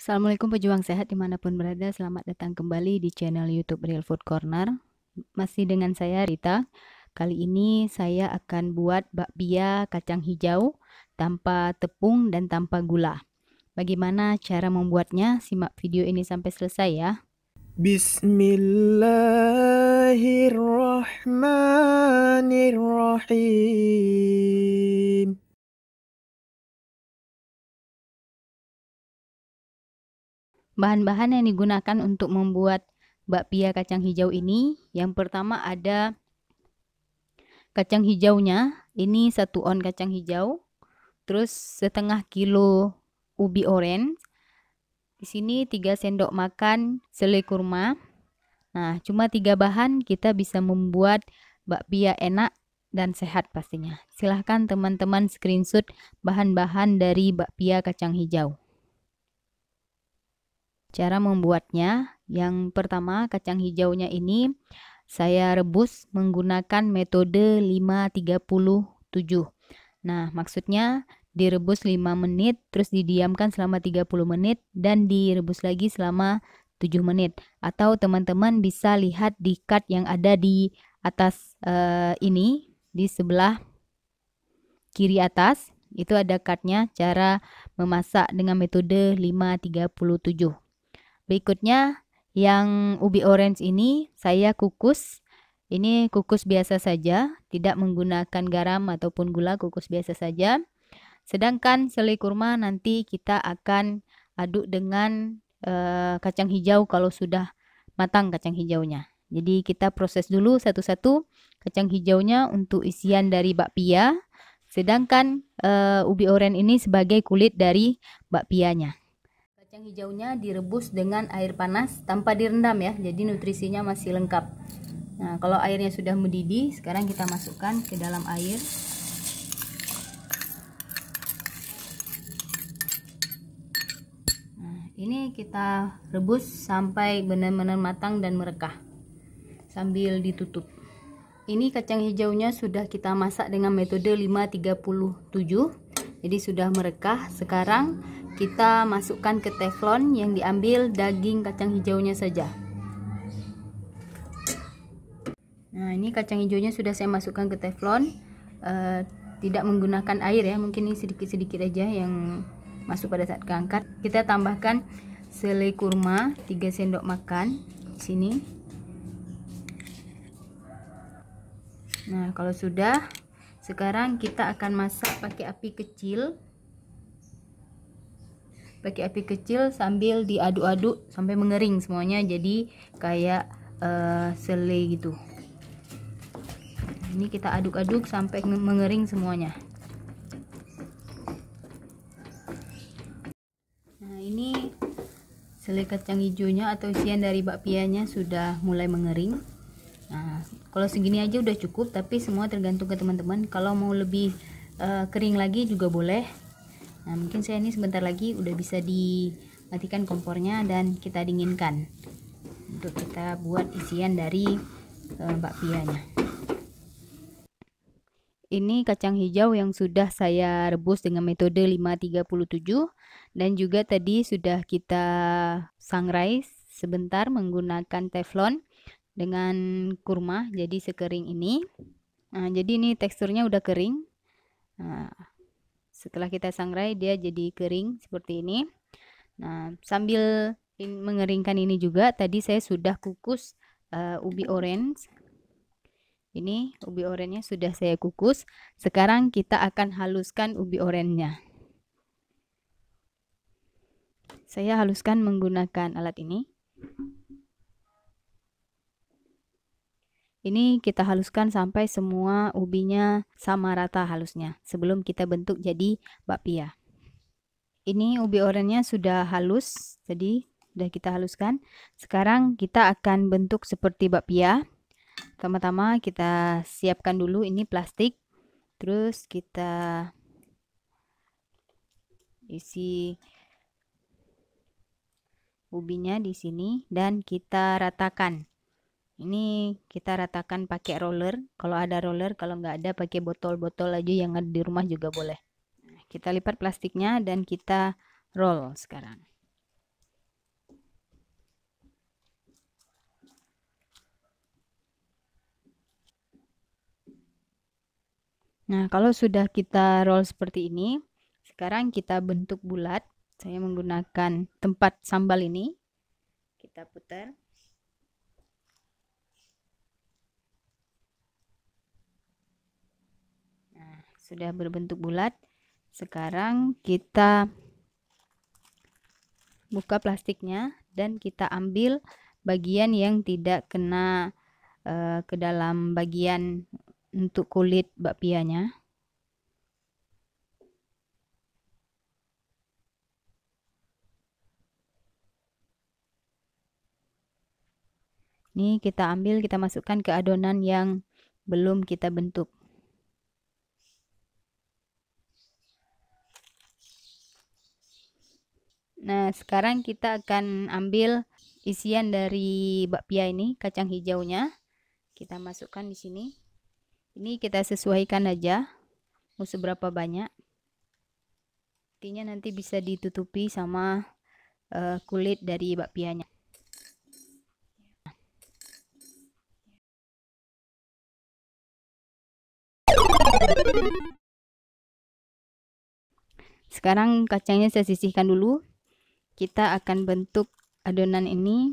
Assalamualaikum pejuang sehat dimanapun berada Selamat datang kembali di channel youtube Real Food Corner Masih dengan saya Rita Kali ini saya akan buat bakpia kacang hijau Tanpa tepung dan tanpa gula Bagaimana cara membuatnya? Simak video ini sampai selesai ya Bismillahirrahmanirrahim Bahan-bahan yang digunakan untuk membuat bakpia kacang hijau ini, yang pertama ada kacang hijaunya, ini satu on kacang hijau, terus setengah kilo ubi oren, di sini 3 sendok makan selai kurma. Nah, cuma tiga bahan kita bisa membuat bakpia enak dan sehat pastinya. Silahkan teman-teman screenshot bahan-bahan dari bakpia kacang hijau. Cara membuatnya, yang pertama kacang hijaunya ini saya rebus menggunakan metode 537. Nah, maksudnya direbus 5 menit, terus didiamkan selama 30 menit dan direbus lagi selama 7 menit. Atau teman-teman bisa lihat di card yang ada di atas uh, ini di sebelah kiri atas itu ada cardnya cara memasak dengan metode 537 Berikutnya yang ubi orange ini saya kukus. Ini kukus biasa saja, tidak menggunakan garam ataupun gula, kukus biasa saja. Sedangkan selai kurma nanti kita akan aduk dengan e, kacang hijau kalau sudah matang kacang hijaunya. Jadi kita proses dulu satu-satu kacang hijaunya untuk isian dari bakpia. Sedangkan e, ubi oren ini sebagai kulit dari bakpianya. Kacang hijaunya direbus dengan air panas tanpa direndam ya, jadi nutrisinya masih lengkap. Nah, kalau airnya sudah mendidih, sekarang kita masukkan ke dalam air. Nah, ini kita rebus sampai benar-benar matang dan merekah sambil ditutup. Ini kacang hijaunya sudah kita masak dengan metode 537. Jadi sudah merekah. Sekarang kita masukkan ke teflon yang diambil daging kacang hijaunya saja nah ini kacang hijaunya sudah saya masukkan ke teflon e, tidak menggunakan air ya mungkin ini sedikit-sedikit aja yang masuk pada saat keangkat kita tambahkan selai kurma 3 sendok makan di sini nah kalau sudah sekarang kita akan masak pakai api kecil pakai api kecil sambil diaduk-aduk sampai mengering semuanya jadi kayak uh, eh, selai gitu ini kita aduk-aduk sampai mengering semuanya nah ini selai kacang hijaunya atau isian dari bakpianya sudah mulai mengering nah kalau segini aja udah cukup tapi semua tergantung ke teman-teman kalau mau lebih uh, kering lagi juga boleh nah mungkin saya ini sebentar lagi udah bisa dimatikan kompornya dan kita dinginkan untuk kita buat isian dari e, eh, bakpianya ini kacang hijau yang sudah saya rebus dengan metode 537 dan juga tadi sudah kita sangrai sebentar menggunakan teflon dengan kurma jadi sekering ini nah, jadi ini teksturnya udah kering nah, setelah kita sangrai dia jadi kering seperti ini. Nah, sambil mengeringkan ini juga tadi saya sudah kukus uh, ubi orange. Ini ubi oranye sudah saya kukus. Sekarang kita akan haluskan ubi oranye Saya haluskan menggunakan alat ini. Ini kita haluskan sampai semua ubinya sama rata halusnya sebelum kita bentuk jadi bakpia. Ini ubi oranye sudah halus, jadi sudah kita haluskan. Sekarang kita akan bentuk seperti bakpia. Pertama-tama kita siapkan dulu ini plastik. Terus kita isi ubinya di sini dan kita ratakan ini kita ratakan pakai roller kalau ada roller kalau nggak ada pakai botol-botol aja yang ada di rumah juga boleh kita lipat plastiknya dan kita roll sekarang Nah, kalau sudah kita roll seperti ini, sekarang kita bentuk bulat. Saya menggunakan tempat sambal ini. Kita putar. sudah berbentuk bulat sekarang kita buka plastiknya dan kita ambil bagian yang tidak kena uh, ke dalam bagian untuk kulit bakpianya Ini kita ambil, kita masukkan ke adonan yang belum kita bentuk. Nah, sekarang kita akan ambil isian dari bakpia ini, kacang hijaunya. Kita masukkan di sini. Ini kita sesuaikan aja mau seberapa banyak. Intinya nanti bisa ditutupi sama uh, kulit dari bakpianya. Sekarang kacangnya saya sisihkan dulu kita akan bentuk adonan ini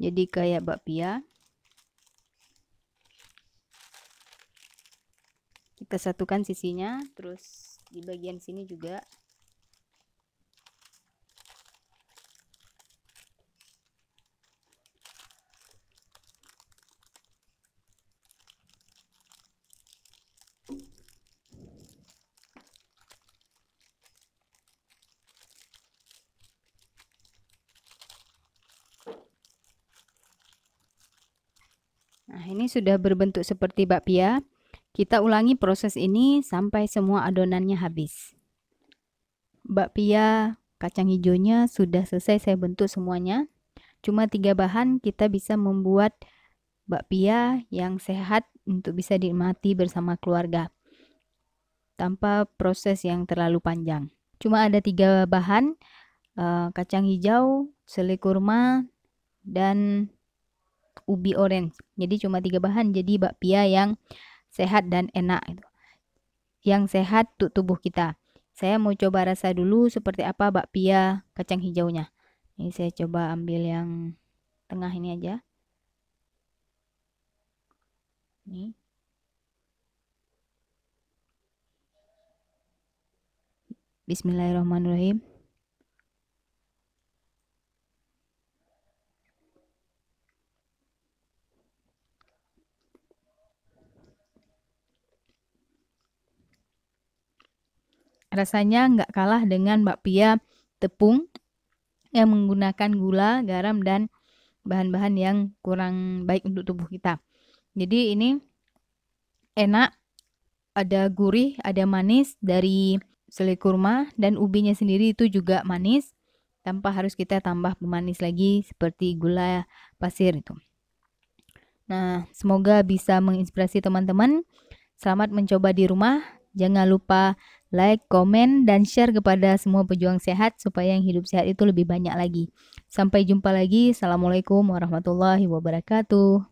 jadi kayak bakpia kita satukan sisinya terus di bagian sini juga Nah, ini sudah berbentuk seperti bakpia. Kita ulangi proses ini sampai semua adonannya habis. Bakpia kacang hijaunya sudah selesai saya bentuk semuanya. Cuma tiga bahan kita bisa membuat bakpia yang sehat untuk bisa dinikmati bersama keluarga tanpa proses yang terlalu panjang. Cuma ada tiga bahan, eh, kacang hijau, selai kurma, dan ubi orange. Jadi cuma tiga bahan jadi bakpia yang sehat dan enak itu. Yang sehat untuk tubuh kita. Saya mau coba rasa dulu seperti apa bakpia kacang hijaunya. Ini saya coba ambil yang tengah ini aja. Ini. Bismillahirrahmanirrahim. Rasanya nggak kalah dengan bakpia tepung yang menggunakan gula, garam, dan bahan-bahan yang kurang baik untuk tubuh kita. Jadi ini enak, ada gurih, ada manis dari selai kurma dan ubinya sendiri itu juga manis tanpa harus kita tambah pemanis lagi seperti gula pasir itu. Nah, semoga bisa menginspirasi teman-teman. Selamat mencoba di rumah. Jangan lupa like, komen, dan share kepada semua pejuang sehat supaya yang hidup sehat itu lebih banyak lagi. Sampai jumpa lagi. Assalamualaikum warahmatullahi wabarakatuh.